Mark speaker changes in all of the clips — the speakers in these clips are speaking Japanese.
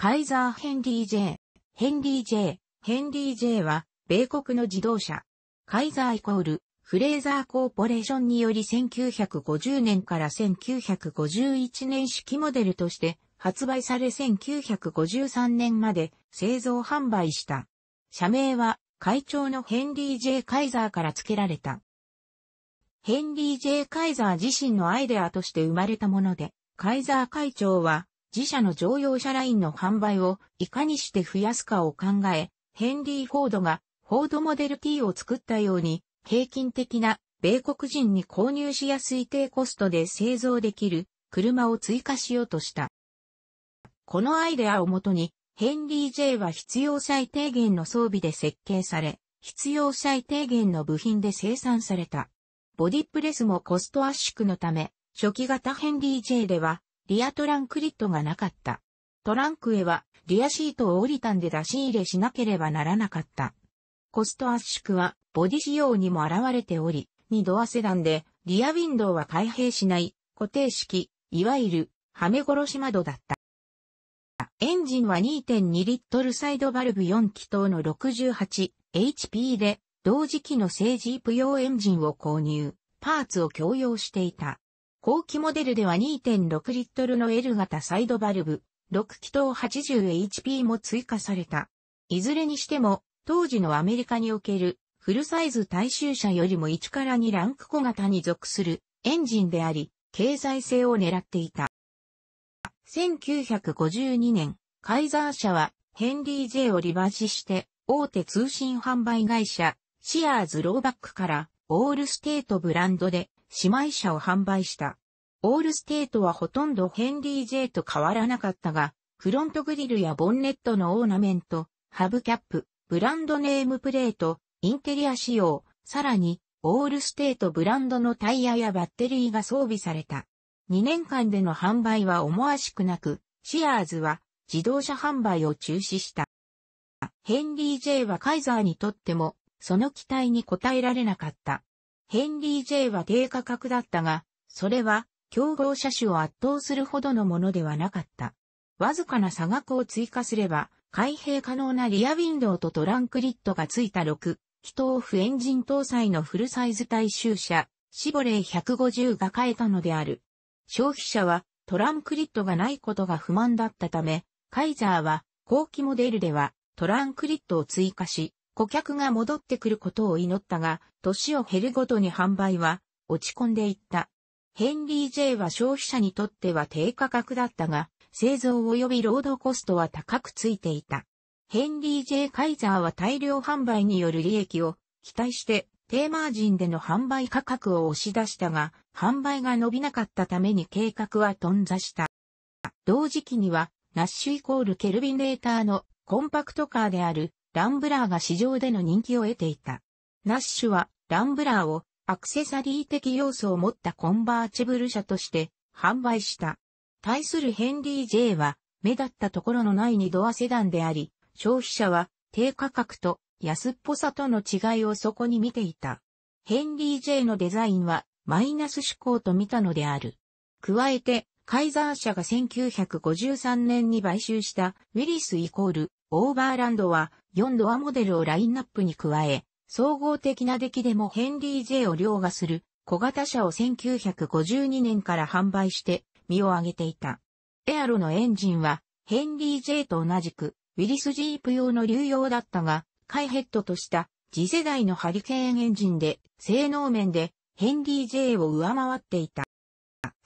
Speaker 1: カイザー・ヘンリー・ジェー、ヘンリー・ジェー、ヘンリー・ジェーは、米国の自動車。カイザーイコール、フレーザー・コーポレーションにより1950年から1951年式モデルとして発売され1953年まで製造販売した。社名は会長のヘンリー・ジェイ・カイザーから付けられた。ヘンリー・ジェイ・カイザー自身のアイデアとして生まれたもので、カイザー会長は自社の乗用車ラインの販売をいかにして増やすかを考え、ヘンリー・フォードがフォードモデル T を作ったように、平均的な米国人に購入しやすい低コストで製造できる車を追加しようとした。このアイデアをもとに、ヘンリー・ J は必要最低限の装備で設計され、必要最低限の部品で生産された。ボディプレスもコスト圧縮のため、初期型ヘンリー J ではリアトランクリットがなかった。トランクへはリアシートを降りたんで出し入れしなければならなかった。コスト圧縮はボディ仕様にも現れており、2ドアセダンでリアウィンドウは開閉しない固定式、いわゆるはめ殺し窓だった。エンジンは2.2リットルサイドバルブ4気筒の 68HP で同時期の正ジープ用エンジンを購入、パーツを共用していた。後期モデルでは2.6リットルの L 型サイドバルブ、6気筒 80HP も追加された。いずれにしても、当時のアメリカにおけるフルサイズ大衆車よりも1から2ランク小型に属するエンジンであり、経済性を狙っていた。1952年、カイザー社はヘンリー・ J をリバーシして、大手通信販売会社、シアーズ・ローバックから、オールステートブランドで、姉妹車を販売した。オールステートはほとんどヘンリー J と変わらなかったが、フロントグリルやボンネットのオーナメント、ハブキャップ、ブランドネームプレート、インテリア仕様、さらに、オールステートブランドのタイヤやバッテリーが装備された。2年間での販売は思わしくなく、シアーズは自動車販売を中止した。ヘンリー J はカイザーにとっても、その期待に応えられなかった。ヘンリー J は低価格だったが、それは競合車種を圧倒するほどのものではなかった。わずかな差額を追加すれば、開閉可能なリアウィンドウとトランクリットが付いた6、気筒オエンジン搭載のフルサイズ大衆車、シボレー150が買えたのである。消費者はトランクリットがないことが不満だったため、カイザーは後期モデルではトランクリットを追加し、顧客が戻ってくることを祈ったが、年を減るごとに販売は落ち込んでいった。ヘンリー・ J は消費者にとっては低価格だったが、製造及び労働コストは高くついていた。ヘンリー・ J・ カイザーは大量販売による利益を期待して低マージンでの販売価格を押し出したが、販売が伸びなかったために計画は頓挫した。同時期には、ナッシュイコールケルビネーターのコンパクトカーであるランブラーが市場での人気を得ていた。ナッシュはランブラーをアクセサリー的要素を持ったコンバーチブル車として販売した。対するヘンリー・ J は目立ったところのない二ドアセダンであり、消費者は低価格と安っぽさとの違いをそこに見ていた。ヘンリー・ J のデザインはマイナス思考と見たのである。加えて、カイザー社が1953年に買収したウィリスイコールオーバーランドは4ドアモデルをラインナップに加え、総合的な出来でもヘンリー・ジェを凌駕する小型車を1952年から販売して身を上げていた。エアロのエンジンはヘンリー・ジェと同じくウィリス・ジープ用の流用だったが、カイヘッドとした次世代のハリケーンエンジンで性能面でヘンリー・ジェを上回っていた。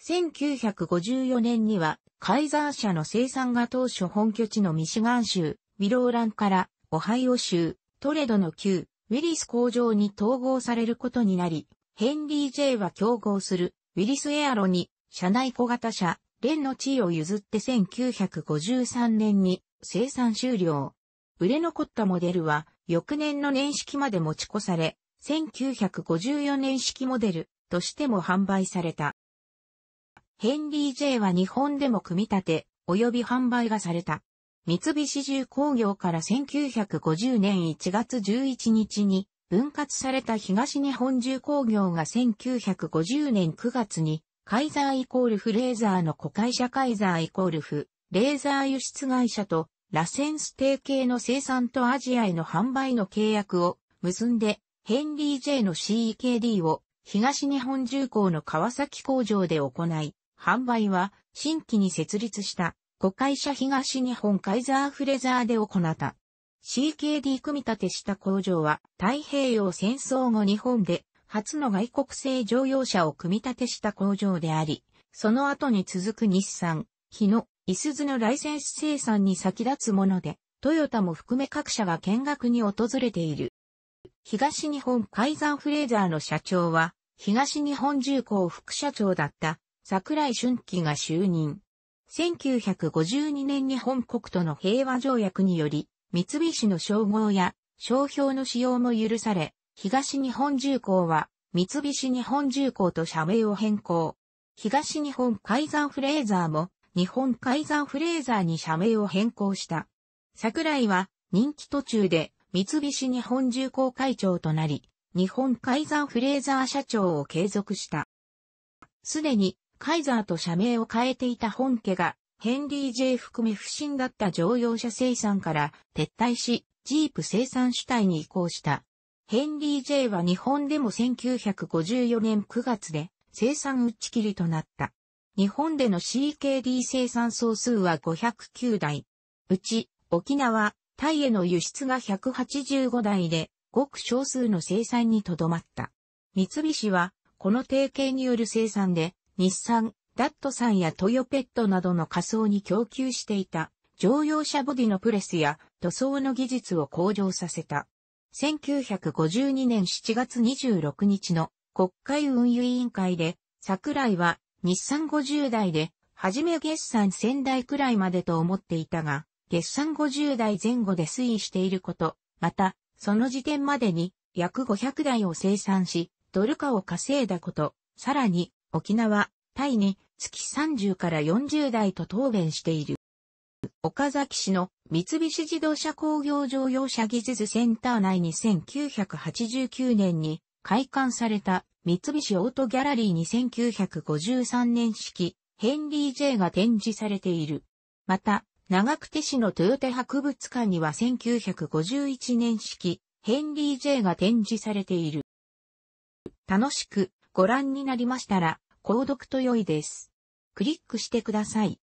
Speaker 1: 1954年にはカイザー社の生産が当初本拠地のミシガン州ウィローランからオハイオ州、トレドの旧、ウィリス工場に統合されることになり、ヘンリー・ジェイは競合する、ウィリス・エアロに、社内小型車、レンの地位を譲って1953年に生産終了。売れ残ったモデルは、翌年の年式まで持ち越され、1954年式モデルとしても販売された。ヘンリー・ジェイは日本でも組み立て、及び販売がされた。三菱重工業から1950年1月11日に分割された東日本重工業が1950年9月にカイザーイコールフレーザーの子会社カイザーイコールフレーザー輸出会社とラセンス提携の生産とアジアへの販売の契約を結んでヘンリー J の CEKD を東日本重工の川崎工場で行い販売は新規に設立した子会社東日本カイザーフレザーで行った。CKD 組み立てした工場は太平洋戦争後日本で初の外国製乗用車を組み立てした工場であり、その後に続く日産、日野、伊鈴のライセンス生産に先立つもので、トヨタも含め各社が見学に訪れている。東日本カイザーフレーザーの社長は、東日本重工副社長だった桜井俊樹が就任。1952年日本国との平和条約により、三菱の称号や商標の使用も許され、東日本重工は三菱日本重工と社名を変更。東日本海山フレーザーも日本海山フレーザーに社名を変更した。桜井は人気途中で三菱日本重工会長となり、日本海山フレーザー社長を継続した。すでにカイザーと社名を変えていた本家が、ヘンリー・ J 含め不審だった乗用車生産から撤退し、ジープ生産主体に移行した。ヘンリー・ J は日本でも1954年9月で生産打ち切りとなった。日本での CKD 生産総数は509台。うち、沖縄、タイへの輸出が185台で、ごく少数の生産にとどまった。三菱は、この提携による生産で、日産、ダットさんやトヨペットなどの仮想に供給していた乗用車ボディのプレスや塗装の技術を向上させた。1952年7月26日の国会運輸委員会で、桜井は日産50代で、はじめ月産1000台くらいまでと思っていたが、月産50代前後で推移していること、また、その時点までに約500台を生産し、ドル化を稼いだこと、さらに、沖縄、タイに月30から40台と答弁している。岡崎市の三菱自動車工業乗用車技術センター内に1989年に開館された三菱オートギャラリーに1953年式ヘンリー・ジェイが展示されている。また、長久手市の豊手博物館には1951年式ヘンリー・ジェイが展示されている。楽しくご覧になりましたら、購読と良いです。クリックしてください。